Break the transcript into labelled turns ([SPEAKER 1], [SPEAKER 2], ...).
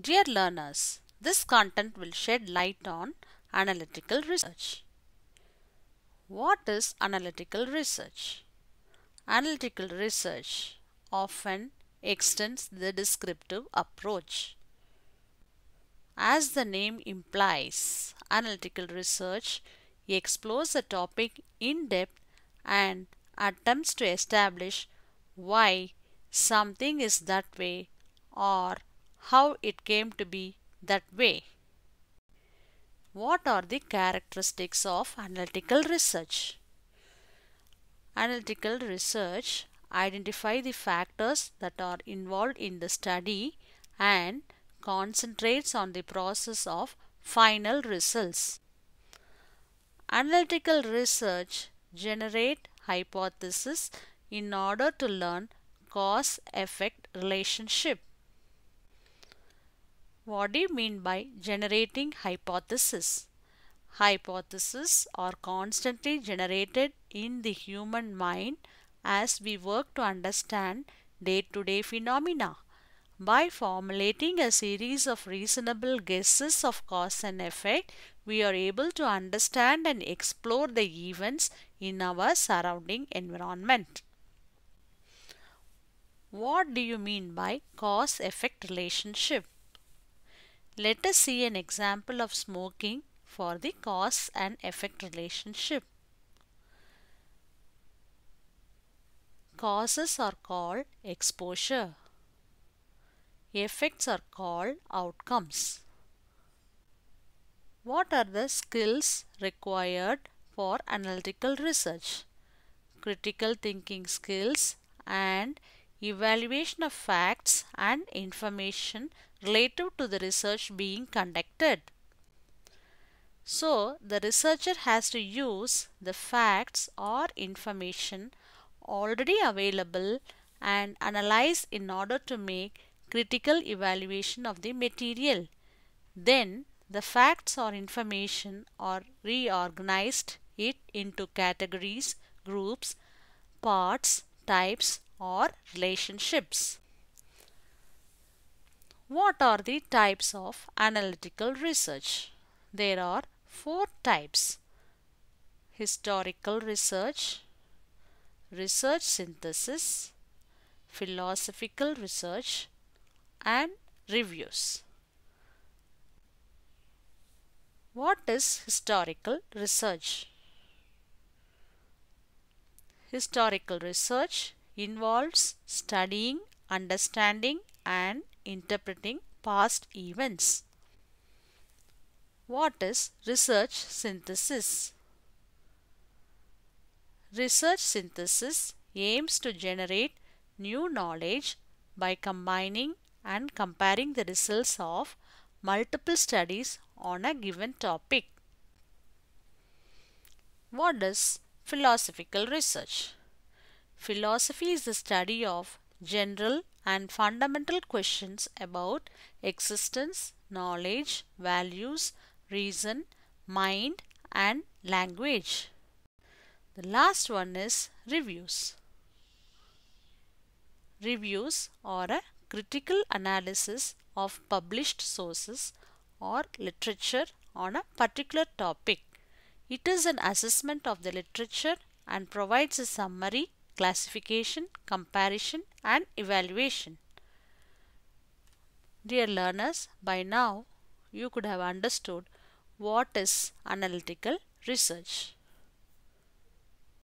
[SPEAKER 1] Dear learners, this content will shed light on analytical research. What is analytical research? Analytical research often extends the descriptive approach. As the name implies, analytical research explores a topic in depth and attempts to establish why something is that way or how it came to be that way. What are the characteristics of analytical research? Analytical research identify the factors that are involved in the study and concentrates on the process of final results. Analytical research generate hypotheses in order to learn cause-effect relationship. What do you mean by generating hypotheses? Hypotheses are constantly generated in the human mind as we work to understand day-to-day -day phenomena. By formulating a series of reasonable guesses of cause and effect, we are able to understand and explore the events in our surrounding environment. What do you mean by cause-effect relationship? Let us see an example of smoking for the cause and effect relationship. Causes are called exposure. Effects are called outcomes. What are the skills required for analytical research? Critical thinking skills and evaluation of facts and information relative to the research being conducted. So, the researcher has to use the facts or information already available and analyze in order to make critical evaluation of the material. Then, the facts or information are reorganized it into categories, groups, parts, types or relationships. What are the types of analytical research? There are four types. Historical research, research synthesis, philosophical research and reviews. What is historical research? Historical research involves studying, understanding and interpreting past events. What is research synthesis? Research synthesis aims to generate new knowledge by combining and comparing the results of multiple studies on a given topic. What is philosophical research? Philosophy is the study of general and fundamental questions about existence, knowledge, values, reason, mind and language. The last one is reviews. Reviews are a critical analysis of published sources or literature on a particular topic. It is an assessment of the literature and provides a summary classification, comparison and evaluation. Dear learners, by now you could have understood what is analytical research.